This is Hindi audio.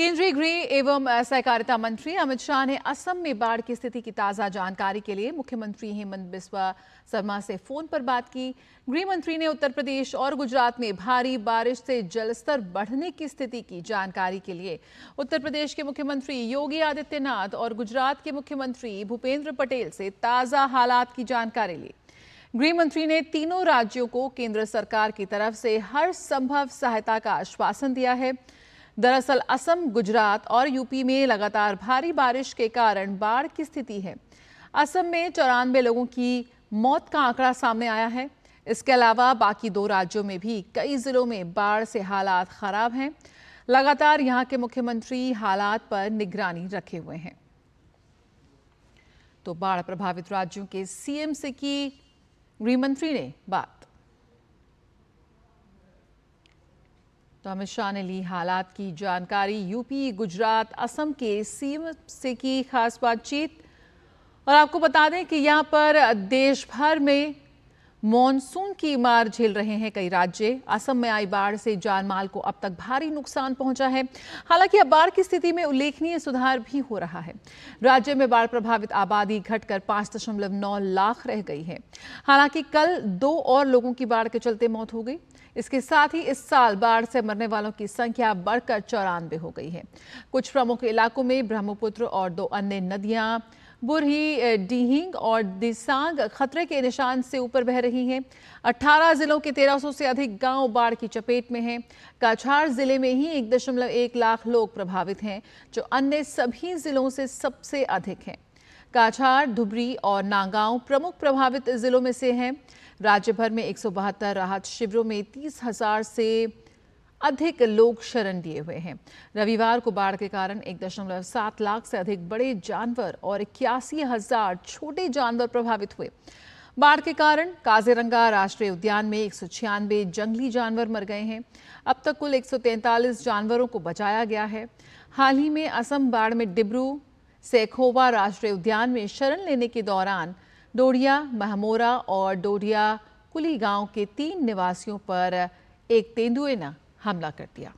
केंद्रीय गृह एवं सहकारिता मंत्री अमित शाह ने असम में बाढ़ की स्थिति की ताज़ा जानकारी के लिए मुख्यमंत्री हेमंत बिस्वा शर्मा से फोन पर बात की गृह मंत्री ने उत्तर प्रदेश और गुजरात में भारी बारिश से जलस्तर बढ़ने की स्थिति की जानकारी के लिए उत्तर प्रदेश के मुख्यमंत्री योगी आदित्यनाथ और गुजरात के मुख्यमंत्री भूपेंद्र पटेल से ताज़ा हालात की जानकारी ली गृह मंत्री ने तीनों राज्यों को केंद्र सरकार की तरफ से हर संभव सहायता का आश्वासन दिया है दरअसल असम गुजरात और यूपी में लगातार भारी बारिश के कारण बाढ़ की स्थिति है असम में चौरानवे लोगों की मौत का आंकड़ा सामने आया है इसके अलावा बाकी दो राज्यों में भी कई जिलों में बाढ़ से हालात खराब हैं लगातार यहां के मुख्यमंत्री हालात पर निगरानी रखे हुए हैं तो बाढ़ प्रभावित राज्यों के सीएम से की गृहमंत्री ने बात तो अमित शाह ने ली हालात की जानकारी यूपी गुजरात असम के सीम से की खास बातचीत और आपको बता दें कि यहाँ पर देश भर में मॉनसून की मार झेल रहे हैं कई राज्य असम में आई बाढ़ से जान माल को अब तक भारी नुकसान पहुंचा है हालांकि अब बाढ़ की स्थिति में उल्लेखनीय सुधार भी हो रहा है राज्य में बाढ़ प्रभावित आबादी घटकर पांच दशमलव नौ लाख रह गई है हालांकि कल दो और लोगों की बाढ़ के चलते मौत हो गई इसके साथ ही इस साल बाढ़ से मरने वालों की संख्या बढ़कर चौरानवे हो गई है कुछ प्रमुख इलाकों में ब्रह्मपुत्र और दो अन्य नदियां बुरही डीहिंग और दिसांग खतरे के निशान से ऊपर बह रही हैं 18 जिलों के 1300 से अधिक गांव बाढ़ की चपेट में हैं काछार जिले में ही एक दशमलव एक लाख लोग प्रभावित हैं जो अन्य सभी जिलों से सबसे अधिक हैं काछार धुबरी और नागांव प्रमुख प्रभावित जिलों में से हैं राज्य भर में एक राहत शिविरों में तीस हजार से अधिक लोग शरण लिए हुए हैं रविवार को बाढ़ के कारण एक दशमलव सात लाख से अधिक बड़े जानवर और इक्यासी हजार छोटे जानवर प्रभावित हुए बाढ़ के कारण काजीरंगा राष्ट्रीय उद्यान में एक जंगली जानवर मर गए हैं अब तक कुल 143 जानवरों को बचाया गया है हाल ही में असम बाढ़ में डिब्रू सेखोवा राष्ट्रीय उद्यान में शरण लेने के दौरान डोडिया महमोरा और डोडिया कुली गांव के तीन निवासियों पर एक तेंदुए हमला कर दिया